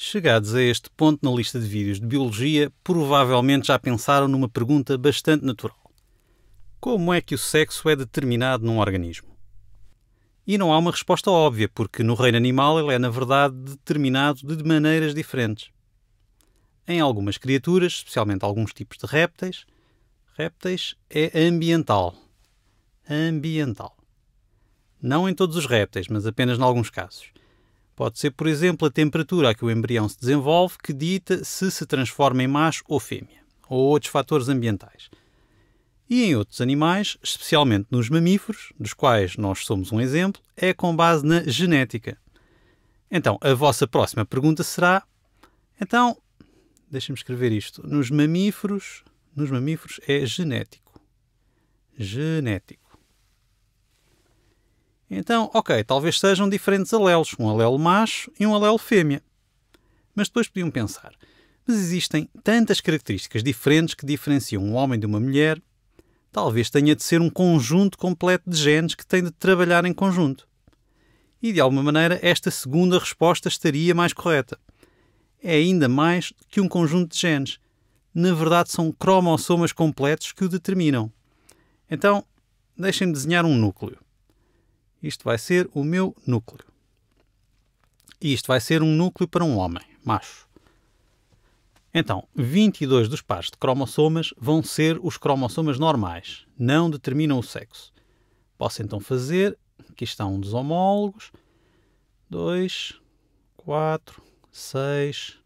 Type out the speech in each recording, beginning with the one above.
Chegados a este ponto na lista de vídeos de biologia, provavelmente já pensaram numa pergunta bastante natural: Como é que o sexo é determinado num organismo? E não há uma resposta óbvia, porque no reino animal ele é, na verdade, determinado de maneiras diferentes. Em algumas criaturas, especialmente alguns tipos de répteis, répteis é ambiental. Ambiental. Não em todos os répteis, mas apenas em alguns casos. Pode ser, por exemplo, a temperatura a que o embrião se desenvolve que dita se se transforma em macho ou fêmea, ou outros fatores ambientais. E em outros animais, especialmente nos mamíferos, dos quais nós somos um exemplo, é com base na genética. Então, a vossa próxima pergunta será: então, deixem me escrever isto. Nos mamíferos, nos mamíferos é genético. Genético. Então, ok, talvez sejam diferentes alelos, um alelo macho e um alelo fêmea. Mas depois podiam pensar, mas existem tantas características diferentes que diferenciam um homem de uma mulher, talvez tenha de ser um conjunto completo de genes que tem de trabalhar em conjunto. E de alguma maneira esta segunda resposta estaria mais correta. É ainda mais que um conjunto de genes. Na verdade, são cromossomas completos que o determinam. Então, deixem-me desenhar um núcleo. Isto vai ser o meu núcleo. E isto vai ser um núcleo para um homem, macho. Então, 22 dos pares de cromossomas vão ser os cromossomas normais, não determinam o sexo. Posso então fazer, aqui está um dos homólogos, 2, 4, 6,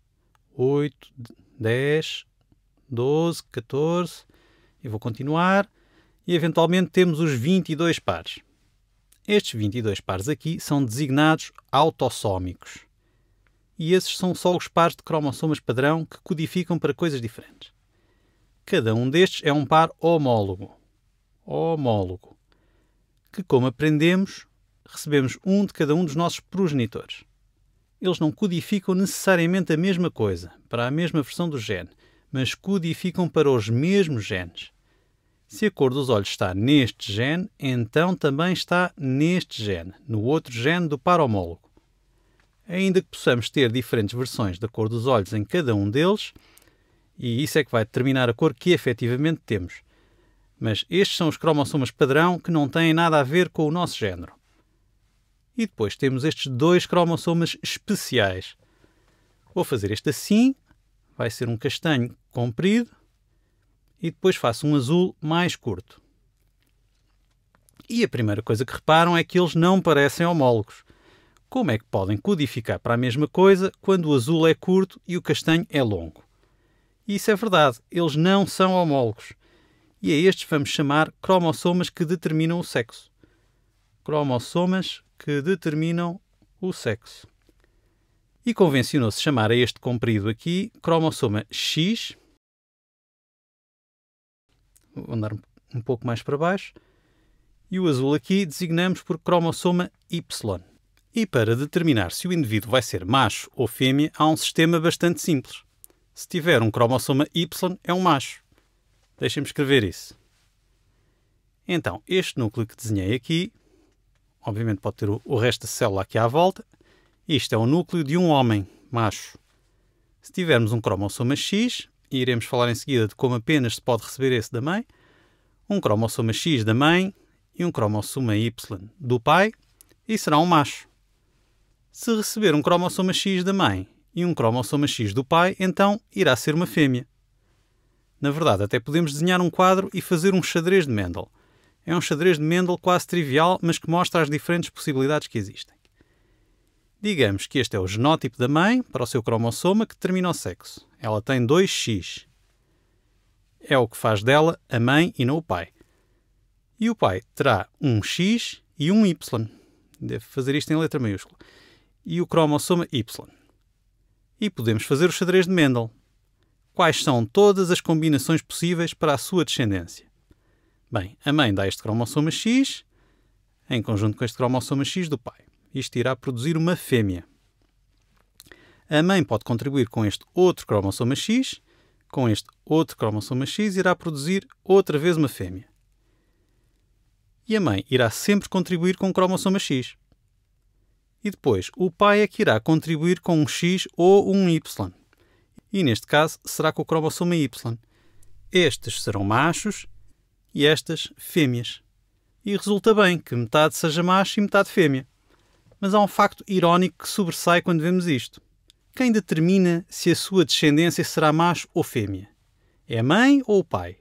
8, 10, 12, 14, e vou continuar, e eventualmente temos os 22 pares. Estes 22 pares aqui são designados autossómicos. E esses são só os pares de cromossomas padrão que codificam para coisas diferentes. Cada um destes é um par homólogo. Homólogo. Que, como aprendemos, recebemos um de cada um dos nossos progenitores. Eles não codificam necessariamente a mesma coisa, para a mesma versão do gene, mas codificam para os mesmos genes. Se a cor dos olhos está neste gene, então também está neste gene, no outro gene do par homólogo. Ainda que possamos ter diferentes versões da cor dos olhos em cada um deles, e isso é que vai determinar a cor que efetivamente temos. Mas estes são os cromossomas padrão que não têm nada a ver com o nosso género. E depois temos estes dois cromossomas especiais. Vou fazer este assim, vai ser um castanho comprido, e depois faço um azul mais curto. E a primeira coisa que reparam é que eles não parecem homólogos. Como é que podem codificar para a mesma coisa quando o azul é curto e o castanho é longo? Isso é verdade, eles não são homólogos. E a estes vamos chamar cromossomas que determinam o sexo. Cromossomas que determinam o sexo. E convencionou-se chamar a este comprido aqui cromossoma X Vou andar um pouco mais para baixo. E o azul aqui designamos por cromossoma Y. E para determinar se o indivíduo vai ser macho ou fêmea, há um sistema bastante simples. Se tiver um cromossoma Y, é um macho. Deixem-me escrever isso. Então, este núcleo que desenhei aqui, obviamente pode ter o resto da célula aqui à volta, isto é o núcleo de um homem, macho. Se tivermos um cromossoma X, e iremos falar em seguida de como apenas se pode receber esse da mãe, um cromossoma X da mãe e um cromossoma Y do pai, e será um macho. Se receber um cromossoma X da mãe e um cromossoma X do pai, então irá ser uma fêmea. Na verdade, até podemos desenhar um quadro e fazer um xadrez de Mendel. É um xadrez de Mendel quase trivial, mas que mostra as diferentes possibilidades que existem. Digamos que este é o genótipo da mãe para o seu cromossoma que determina o sexo. Ela tem 2X. É o que faz dela a mãe e não o pai. E o pai terá um X e um Y. Deve fazer isto em letra maiúscula. E o cromossoma Y. E podemos fazer o xadrez de Mendel. Quais são todas as combinações possíveis para a sua descendência? Bem, a mãe dá este cromossoma X em conjunto com este cromossoma X do pai isto irá produzir uma fêmea. A mãe pode contribuir com este outro cromossoma X, com este outro cromossoma X irá produzir outra vez uma fêmea. E a mãe irá sempre contribuir com o cromossoma X. E depois, o pai é que irá contribuir com um X ou um Y. E neste caso, será com o cromossoma Y. Estes serão machos e estas fêmeas. E resulta bem que metade seja macho e metade fêmea mas há um facto irónico que sobressai quando vemos isto. Quem determina se a sua descendência será macho ou fêmea? É a mãe ou o pai?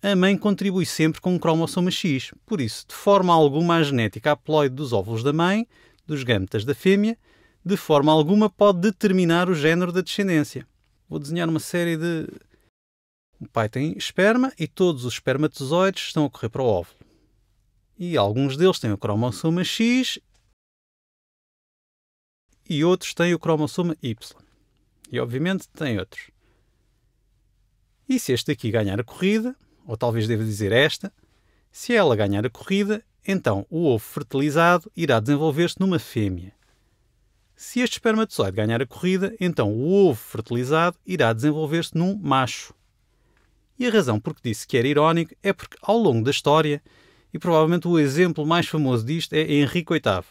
A mãe contribui sempre com um cromossoma X, por isso, de forma alguma, a genética haploide dos óvulos da mãe, dos gametas da fêmea, de forma alguma pode determinar o género da descendência. Vou desenhar uma série de. O pai tem esperma e todos os espermatozoides estão a correr para o óvulo. E alguns deles têm o cromossoma X e outros têm o cromossomo Y. E obviamente tem outros. E se este aqui ganhar a corrida, ou talvez devo dizer esta, se ela ganhar a corrida, então o ovo fertilizado irá desenvolver-se numa fêmea. Se este espermatozoide ganhar a corrida, então o ovo fertilizado irá desenvolver-se num macho. E a razão por que disse que era irónico é porque, ao longo da história, e provavelmente o exemplo mais famoso disto é Henrique VIII,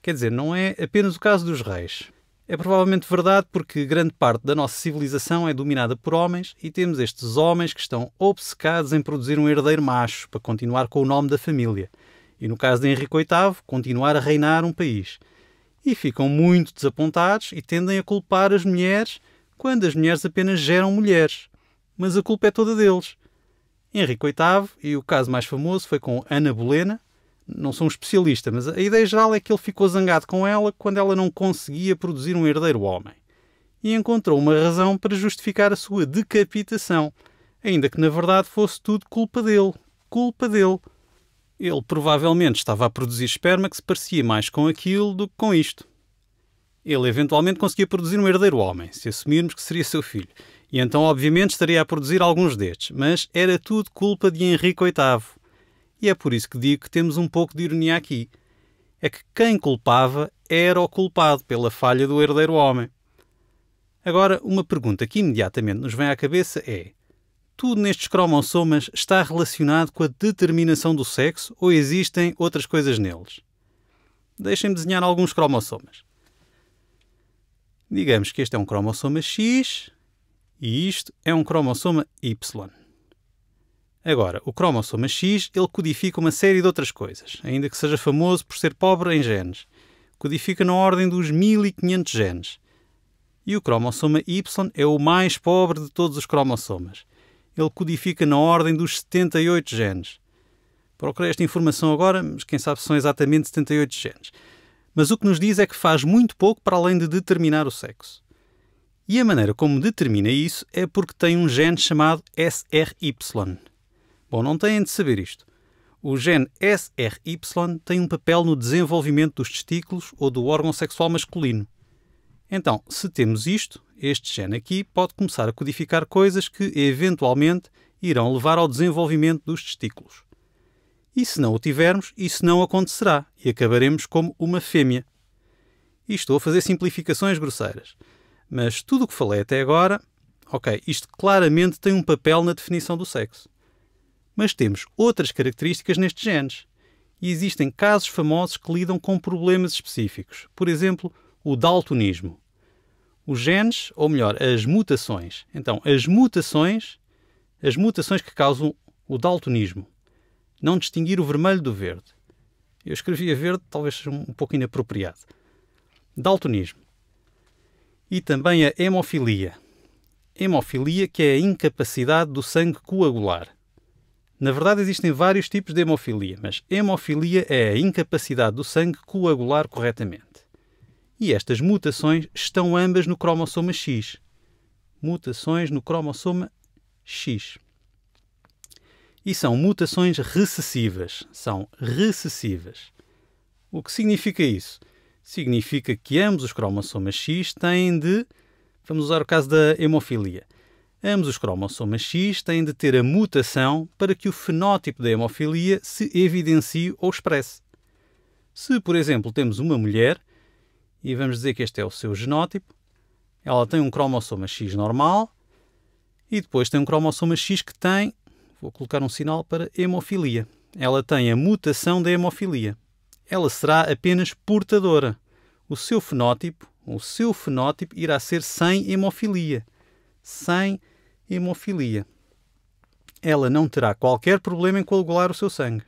Quer dizer, não é apenas o caso dos reis. É provavelmente verdade porque grande parte da nossa civilização é dominada por homens e temos estes homens que estão obcecados em produzir um herdeiro macho para continuar com o nome da família. E no caso de Henrique VIII, continuar a reinar um país. E ficam muito desapontados e tendem a culpar as mulheres quando as mulheres apenas geram mulheres. Mas a culpa é toda deles. Henrique VIII, e o caso mais famoso foi com Ana Bolena, não sou um especialista, mas a ideia geral é que ele ficou zangado com ela quando ela não conseguia produzir um herdeiro homem. E encontrou uma razão para justificar a sua decapitação, ainda que na verdade fosse tudo culpa dele. Culpa dele. Ele provavelmente estava a produzir esperma que se parecia mais com aquilo do que com isto. Ele eventualmente conseguia produzir um herdeiro homem, se assumirmos que seria seu filho. E então, obviamente, estaria a produzir alguns destes, mas era tudo culpa de Henrique VIII e é por isso que digo que temos um pouco de ironia aqui. É que quem culpava era o culpado pela falha do herdeiro homem. Agora, uma pergunta que imediatamente nos vem à cabeça é: tudo nestes cromossomas está relacionado com a determinação do sexo ou existem outras coisas neles? Deixem-me desenhar alguns cromossomas. Digamos que este é um cromossoma X e isto é um cromossoma Y. Agora, o cromossoma X ele codifica uma série de outras coisas, ainda que seja famoso por ser pobre em genes. Codifica na ordem dos 1500 genes. E o cromossoma Y é o mais pobre de todos os cromossomas. Ele codifica na ordem dos 78 genes. Procurei esta informação agora, mas quem sabe são exatamente 78 genes. Mas o que nos diz é que faz muito pouco para além de determinar o sexo. E a maneira como determina isso é porque tem um gene chamado SRY, Bom, não têm de saber isto. O gene SRY tem um papel no desenvolvimento dos testículos ou do órgão sexual masculino. Então, se temos isto, este gene aqui pode começar a codificar coisas que, eventualmente, irão levar ao desenvolvimento dos testículos. E se não o tivermos, isso não acontecerá e acabaremos como uma fêmea. E estou a fazer simplificações grosseiras. Mas tudo o que falei até agora, ok, isto claramente tem um papel na definição do sexo. Mas temos outras características nestes genes. E existem casos famosos que lidam com problemas específicos. Por exemplo, o daltonismo. Os genes, ou melhor, as mutações. Então, as mutações, as mutações que causam o daltonismo. Não distinguir o vermelho do verde. Eu escrevia verde, talvez seja um pouco inapropriado. Daltonismo. E também a hemofilia. Hemofilia, que é a incapacidade do sangue coagular. Na verdade, existem vários tipos de hemofilia, mas hemofilia é a incapacidade do sangue coagular corretamente. E estas mutações estão ambas no cromossoma X. Mutações no cromossoma X. E são mutações recessivas. São recessivas. O que significa isso? Significa que ambos os cromossomas X têm de. Vamos usar o caso da hemofilia Ambos os cromossomas X têm de ter a mutação para que o fenótipo da hemofilia se evidencie ou expresse. Se, por exemplo, temos uma mulher, e vamos dizer que este é o seu genótipo, ela tem um cromossoma X normal e depois tem um cromossoma X que tem, vou colocar um sinal para hemofilia. Ela tem a mutação da hemofilia. Ela será apenas portadora. O seu fenótipo, o seu fenótipo irá ser sem hemofilia sem hemofilia. Ela não terá qualquer problema em coagular o seu sangue.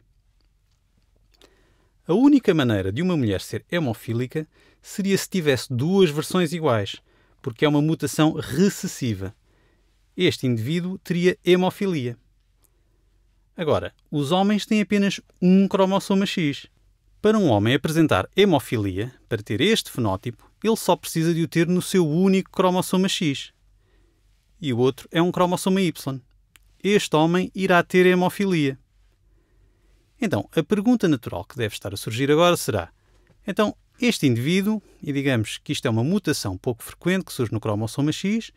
A única maneira de uma mulher ser hemofílica seria se tivesse duas versões iguais, porque é uma mutação recessiva. Este indivíduo teria hemofilia. Agora, os homens têm apenas um cromossoma X. Para um homem apresentar hemofilia, para ter este fenótipo, ele só precisa de o ter no seu único cromossoma X e o outro é um cromossoma Y. Este homem irá ter hemofilia. Então, a pergunta natural que deve estar a surgir agora será: então, este indivíduo, e digamos que isto é uma mutação pouco frequente que surge no cromossoma X,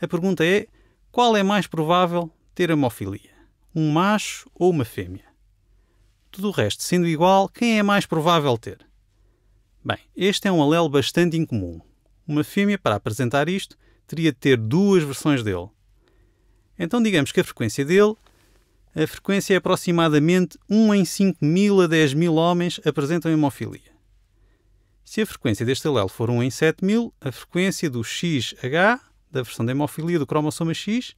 a pergunta é: qual é mais provável ter hemofilia? Um macho ou uma fêmea? Tudo o resto sendo igual, quem é mais provável ter? Bem, este é um alelo bastante incomum. Uma fêmea, para apresentar isto, teria de ter duas versões dele. Então digamos que a frequência dele, a frequência é aproximadamente 1 em 5 mil a 10 mil homens apresentam hemofilia. Se a frequência deste alelo for 1 em 7 mil, a frequência do XH, da versão da hemofilia do cromossoma X,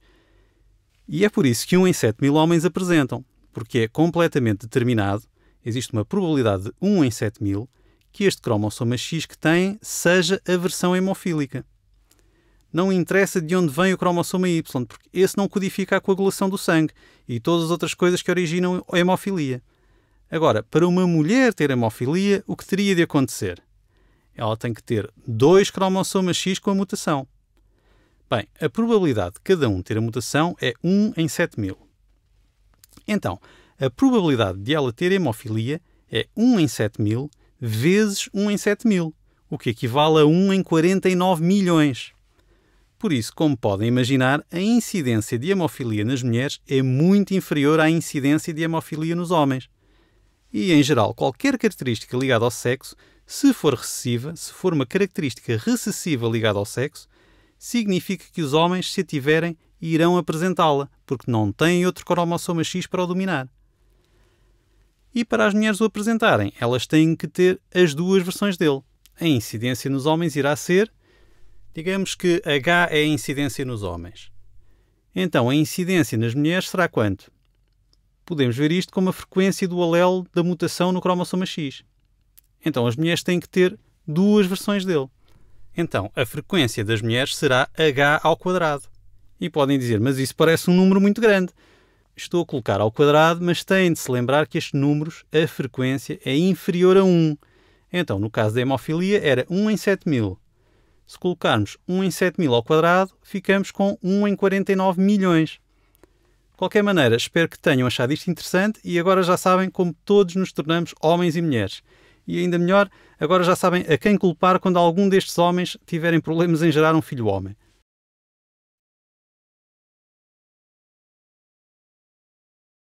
e é por isso que 1 em 7 mil homens apresentam, porque é completamente determinado, existe uma probabilidade de 1 em 7 mil, que este cromossoma X que tem seja a versão hemofílica não interessa de onde vem o cromossoma Y, porque esse não codifica a coagulação do sangue e todas as outras coisas que originam a hemofilia. Agora, para uma mulher ter hemofilia, o que teria de acontecer? Ela tem que ter dois cromossomas X com a mutação. Bem, a probabilidade de cada um ter a mutação é 1 em 7000. Então, a probabilidade de ela ter hemofilia é 1 em 7000 vezes 1 em 7000, o que equivale a 1 em 49 milhões. Por isso, como podem imaginar, a incidência de hemofilia nas mulheres é muito inferior à incidência de hemofilia nos homens. E, em geral, qualquer característica ligada ao sexo, se for recessiva, se for uma característica recessiva ligada ao sexo, significa que os homens, se a tiverem, irão apresentá-la, porque não têm outro cromossoma X para o dominar. E para as mulheres o apresentarem, elas têm que ter as duas versões dele. A incidência nos homens irá ser Digamos que H é a incidência nos homens. Então, a incidência nas mulheres será quanto? Podemos ver isto como a frequência do alelo da mutação no cromossoma X. Então, as mulheres têm que ter duas versões dele. Então, a frequência das mulheres será H ao quadrado. E podem dizer, mas isso parece um número muito grande. Estou a colocar ao quadrado, mas têm de se lembrar que estes números, a frequência é inferior a 1. Então, no caso da hemofilia, era 1 em 7000. Se colocarmos 1 em 7 mil ao quadrado, ficamos com 1 em 49 milhões. De qualquer maneira, espero que tenham achado isto interessante e agora já sabem como todos nos tornamos homens e mulheres. E ainda melhor, agora já sabem a quem culpar quando algum destes homens tiverem problemas em gerar um filho homem.